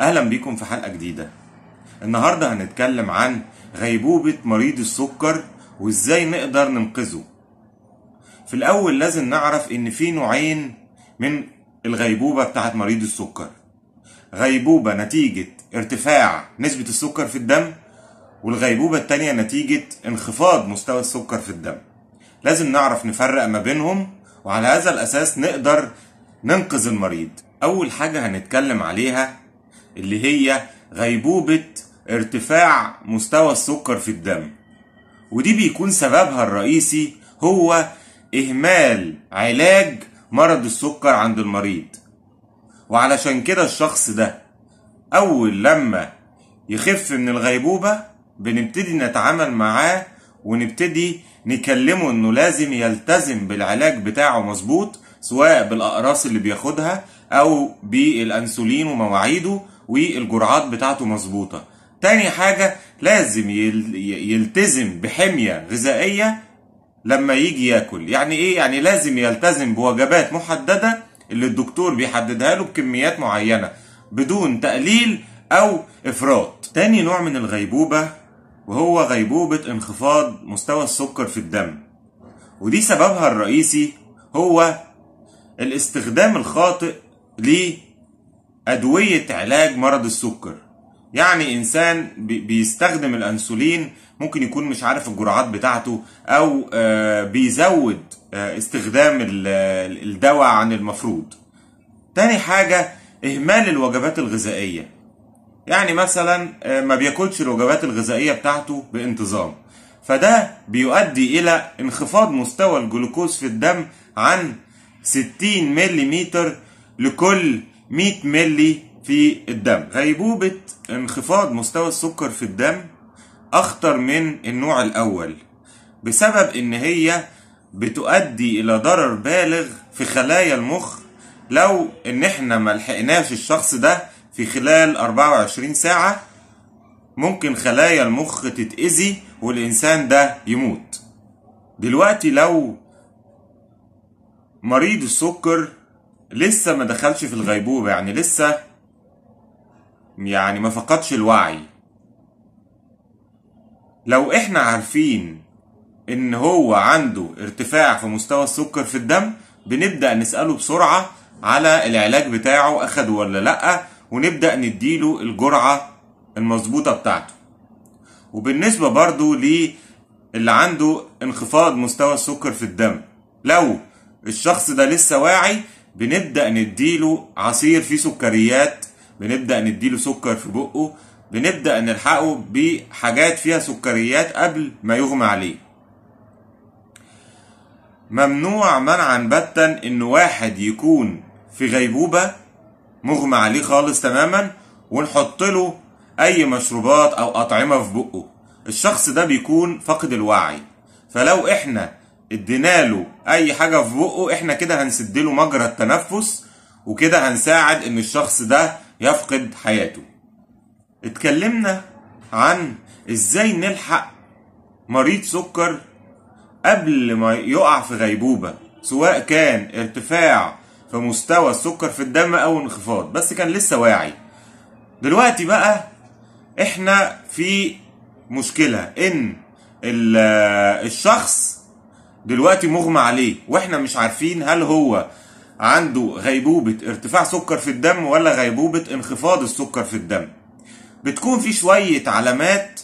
اهلا بيكم في حلقه جديده النهارده هنتكلم عن غيبوبه مريض السكر وازاي نقدر ننقذه في الاول لازم نعرف ان في نوعين من الغيبوبه بتاعت مريض السكر غيبوبه نتيجه ارتفاع نسبه السكر في الدم والغيبوبه التانيه نتيجه انخفاض مستوى السكر في الدم لازم نعرف نفرق ما بينهم وعلى هذا الاساس نقدر ننقذ المريض اول حاجه هنتكلم عليها اللي هي غيبوبة ارتفاع مستوى السكر في الدم ودي بيكون سببها الرئيسي هو إهمال علاج مرض السكر عند المريض وعلشان كده الشخص ده أول لما يخف من الغيبوبة بنبتدي نتعامل معاه ونبتدي نكلمه انه لازم يلتزم بالعلاج بتاعه مظبوط سواء بالاقراص اللي بياخدها او بالانسولين ومواعيده والجرعات بتاعته مظبوطة تاني حاجة لازم يلتزم بحمية غذائية لما يجي ياكل يعني ايه يعني لازم يلتزم بوجبات محددة اللي الدكتور بيحددها له بكميات معينة بدون تقليل او افراط تاني نوع من الغيبوبة وهو غيبوبة انخفاض مستوى السكر في الدم ودي سببها الرئيسي هو الاستخدام الخاطئ أدوية علاج مرض السكر يعني إنسان بيستخدم الأنسولين ممكن يكون مش عارف الجرعات بتاعته أو آه، بيزود آه، استخدام الدواء عن المفروض تاني حاجة إهمال الوجبات الغذائية يعني مثلا آه، ما بياكلش الوجبات الغذائية بتاعته بانتظام فده بيؤدي إلى انخفاض مستوى الجلوكوز في الدم عن 60 ملم لكل 100 ملي في الدم غيبوبة انخفاض مستوى السكر في الدم أخطر من النوع الأول بسبب إن هي بتؤدي إلى ضرر بالغ في خلايا المخ لو إن إحنا ملحقناش الشخص ده في خلال 24 ساعة ممكن خلايا المخ تتأذي والإنسان ده يموت دلوقتي لو مريض السكر لسه ما دخلش في الغيبوبة يعني لسه يعني ما فقدش الوعي لو احنا عارفين ان هو عنده ارتفاع في مستوى السكر في الدم بنبدأ نسأله بسرعة على العلاج بتاعه أخده ولا لأ ونبدأ نديله الجرعة المظبوطة بتاعته وبالنسبة برضو اللي عنده انخفاض مستوى السكر في الدم لو الشخص ده لسه واعي بنبدا نديله عصير فيه سكريات بنبدا نديله سكر في بقه بنبدا نلحقه بحاجات فيها سكريات قبل ما يغمى عليه ممنوع منعا باتا ان واحد يكون في غيبوبه مغمى عليه خالص تماما ونحط له اي مشروبات او اطعمه في بقه الشخص ده بيكون فاقد الوعي فلو احنا ادينا له اي حاجه في بقه احنا كده هنسد له مجرى التنفس وكده هنساعد ان الشخص ده يفقد حياته اتكلمنا عن ازاي نلحق مريض سكر قبل ما يقع في غيبوبه سواء كان ارتفاع في مستوى السكر في الدم او انخفاض بس كان لسه واعي دلوقتي بقى احنا في مشكله ان الشخص دلوقتي مغمى عليه واحنا مش عارفين هل هو عنده غيبوبة ارتفاع سكر في الدم ولا غيبوبة انخفاض السكر في الدم بتكون في شوية علامات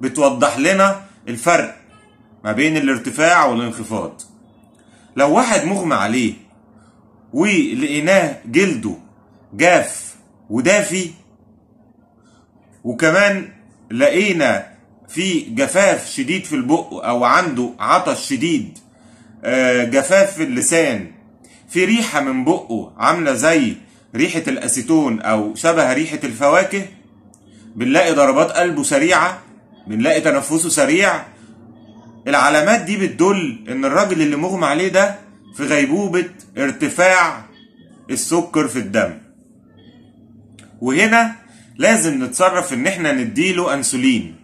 بتوضح لنا الفرق ما بين الارتفاع والانخفاض لو واحد مغمى عليه ولقيناه جلده جاف ودافي وكمان لقينا في جفاف شديد في البق او عنده عطش شديد آه، جفاف في اللسان في ريحة من بقه عاملة زي ريحة الأسيتون أو شبه ريحة الفواكه بنلاقي ضربات قلبه سريعة بنلاقي تنفسه سريع العلامات دي بتدل إن الراجل اللي مغمى عليه ده في غيبوبة ارتفاع السكر في الدم وهنا لازم نتصرف إن إحنا نديله أنسولين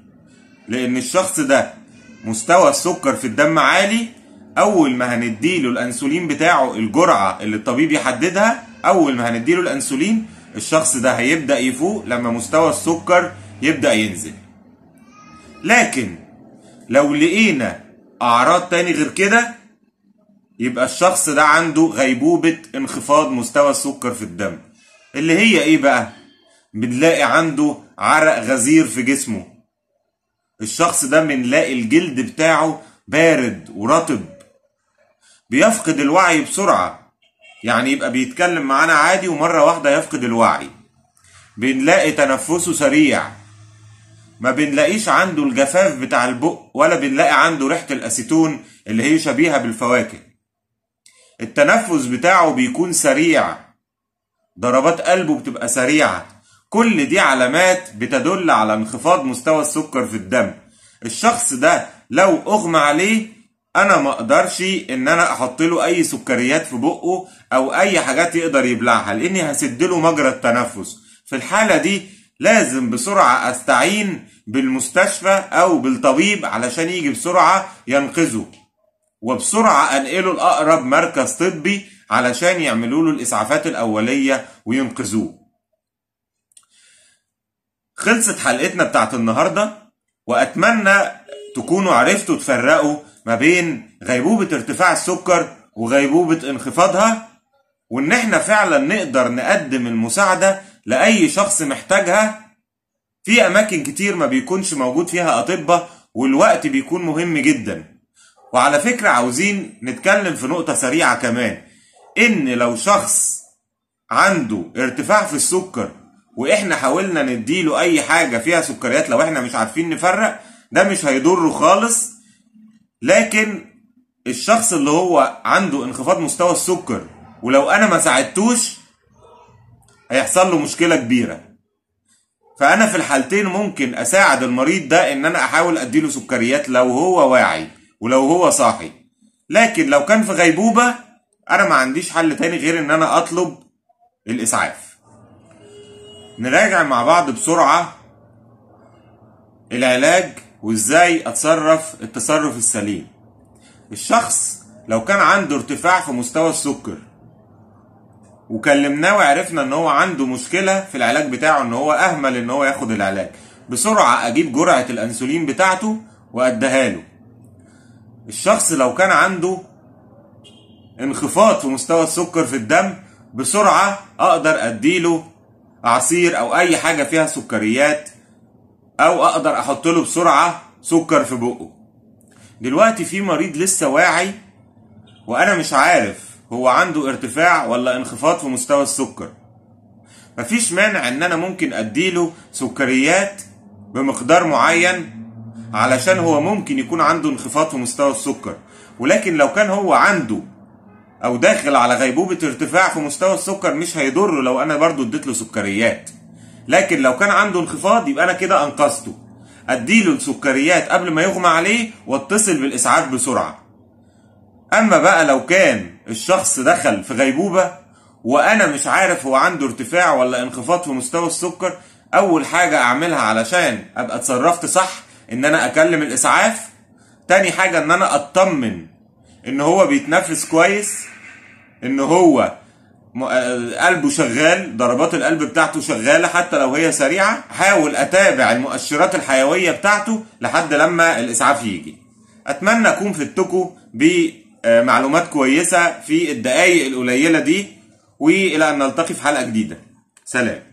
لان الشخص ده مستوى السكر في الدم عالي اول ما هنديله الانسولين بتاعه الجرعه اللي الطبيب يحددها اول ما هنديله الانسولين الشخص ده هيبدا يفوق لما مستوى السكر يبدا ينزل لكن لو لقينا اعراض تاني غير كده يبقى الشخص ده عنده غيبوبه انخفاض مستوى السكر في الدم اللي هي ايه بقى بنلاقي عنده عرق غزير في جسمه الشخص ده بنلاقي الجلد بتاعه بارد ورطب بيفقد الوعي بسرعة يعني يبقى بيتكلم معانا عادي ومرة واحدة يفقد الوعي بنلاقي تنفسه سريع ما بنلاقيش عنده الجفاف بتاع البق ولا بنلاقي عنده ريحة الأسيتون اللي هي شبيهة بالفواكه التنفس بتاعه بيكون سريع ضربات قلبه بتبقى سريعة كل دي علامات بتدل على انخفاض مستوى السكر في الدم الشخص ده لو اغمى عليه انا ما اقدرش ان انا احط له اي سكريات في بقه او اي حاجات يقدر يبلعها لاني هسد له مجرى التنفس في الحاله دي لازم بسرعه استعين بالمستشفى او بالطبيب علشان يجي بسرعه ينقذه وبسرعه انقله لاقرب مركز طبي علشان يعملوا له الاسعافات الاوليه وينقذوه خلصت حلقتنا بتاعت النهاردة وأتمنى تكونوا عرفتوا تفرقوا ما بين غيبوبة ارتفاع السكر وغيبوبة انخفاضها وإن إحنا فعلا نقدر نقدم المساعدة لأي شخص محتاجها في أماكن كتير ما بيكونش موجود فيها أطباء والوقت بيكون مهم جدا وعلى فكرة عاوزين نتكلم في نقطة سريعة كمان إن لو شخص عنده ارتفاع في السكر واحنا حاولنا نديله اي حاجه فيها سكريات لو احنا مش عارفين نفرق ده مش هيضره خالص لكن الشخص اللي هو عنده انخفاض مستوى السكر ولو انا ما ساعدتوش هيحصل له مشكله كبيره فانا في الحالتين ممكن اساعد المريض ده ان انا احاول اديله سكريات لو هو واعي ولو هو صاحي لكن لو كان في غيبوبه انا ما عنديش حل تاني غير ان انا اطلب الاسعاف نراجع مع بعض بسرعة العلاج وازاي اتصرف التصرف السليم الشخص لو كان عنده ارتفاع في مستوى السكر وكلمناه وعرفنا ان هو عنده مشكلة في العلاج بتاعه ان هو اهمل ان هو ياخد العلاج بسرعة اجيب جرعة الانسولين بتاعته واديها له الشخص لو كان عنده انخفاض في مستوى السكر في الدم بسرعة اقدر اديله عصير او اي حاجه فيها سكريات او اقدر احط له بسرعه سكر في بقه دلوقتي في مريض لسه واعي وانا مش عارف هو عنده ارتفاع ولا انخفاض في مستوى السكر مفيش مانع ان انا ممكن اديله سكريات بمقدار معين علشان هو ممكن يكون عنده انخفاض في مستوى السكر ولكن لو كان هو عنده او داخل على غيبوبه ارتفاع في مستوى السكر مش هيضره لو انا برضو اديت له سكريات لكن لو كان عنده انخفاض يبقى انا كده انقذته اديله السكريات قبل ما يغمى عليه واتصل بالاسعاف بسرعه اما بقى لو كان الشخص دخل في غيبوبه وانا مش عارف هو عنده ارتفاع ولا انخفاض في مستوى السكر اول حاجه اعملها علشان ابقى اتصرفت صح ان انا اكلم الاسعاف تاني حاجه ان انا اطمن ان هو بيتنفس كويس ان هو آه، قلبه شغال ضربات القلب بتاعته شغاله حتى لو هي سريعه حاول اتابع المؤشرات الحيويه بتاعته لحد لما الاسعاف يجي اتمنى اكون فدتكم بمعلومات كويسه في الدقائق القليله دي والى ان نلتقي في حلقه جديده سلام